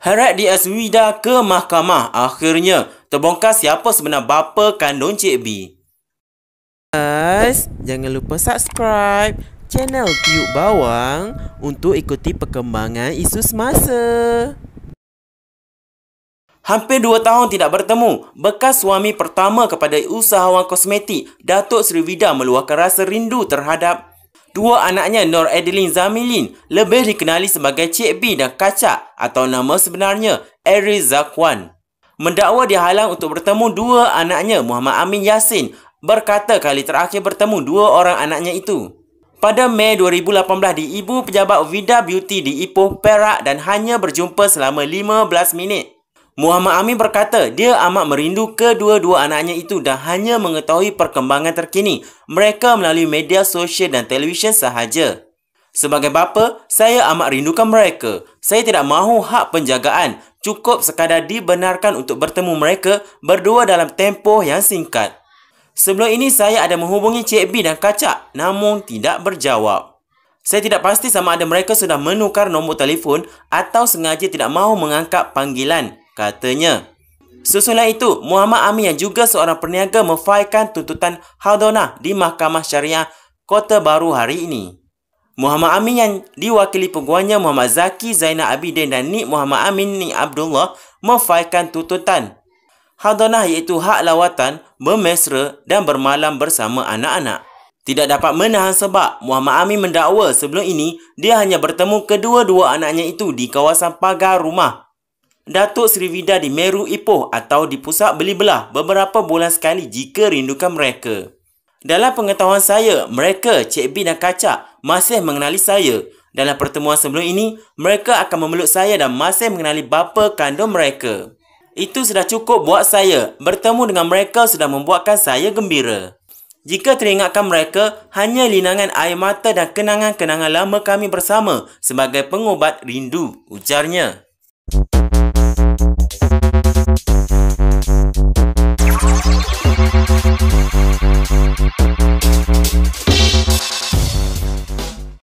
Harat di Aswida ke mahkamah akhirnya terbongkar siapa sebenar bapa kandung Cik B. Guys, jangan lupa subscribe channel Piyuk Bawang untuk ikuti perkembangan isu semasa. Hampir 2 tahun tidak bertemu, bekas suami pertama kepada usahawan kosmetik, Datuk Sri Vida meluahkan rasa rindu terhadap Dua anaknya Nur Adilin Zamilin lebih dikenali sebagai Cik B dan Kacak atau nama sebenarnya Eri Zakwan. Mendakwa dihalang untuk bertemu dua anaknya Muhammad Amin Yasin berkata kali terakhir bertemu dua orang anaknya itu. Pada Mei 2018 di ibu pejabat Vida Beauty di Ipoh, Perak dan hanya berjumpa selama 15 minit. Muhammad Amin berkata dia amat merindu kedua-dua anaknya itu dan hanya mengetahui perkembangan terkini mereka melalui media sosial dan televisyen sahaja. Sebagai bapa, saya amat rindukan mereka. Saya tidak mahu hak penjagaan. Cukup sekadar dibenarkan untuk bertemu mereka berdua dalam tempoh yang singkat. Sebelum ini saya ada menghubungi Cik B dan Kacak namun tidak berjawab. Saya tidak pasti sama ada mereka sudah menukar nombor telefon atau sengaja tidak mahu mengangkat panggilan, katanya. Susulan itu, Muhammad Amin yang juga seorang peniaga memfailkan tuntutan Haldona di Mahkamah Syariah Kota Baru hari ini. Muhammad Amin yang diwakili peguanya Muhammad Zaki Zainal Abidin dan Nik Muhammad Amin Nik Abdullah memfailkan tuntutan. Haldona iaitu hak lawatan, bermesra dan bermalam bersama anak-anak. Tidak dapat menahan sebab Muhammad Amin mendakwa sebelum ini dia hanya bertemu kedua-dua anaknya itu di kawasan pagar rumah Datuk Seri Vida di Meru, Ipoh atau di pusat beli belah beberapa bulan sekali jika rindukan mereka. Dalam pengetahuan saya, mereka, Cik B dan Kacak masih mengenali saya. Dalam pertemuan sebelum ini, mereka akan memeluk saya dan masih mengenali bapa kandung mereka. Itu sudah cukup buat saya. Bertemu dengan mereka sudah membuatkan saya gembira. Jika teringatkan mereka, hanya linangan air mata dan kenangan-kenangan lama kami bersama sebagai pengobat rindu, ujarnya.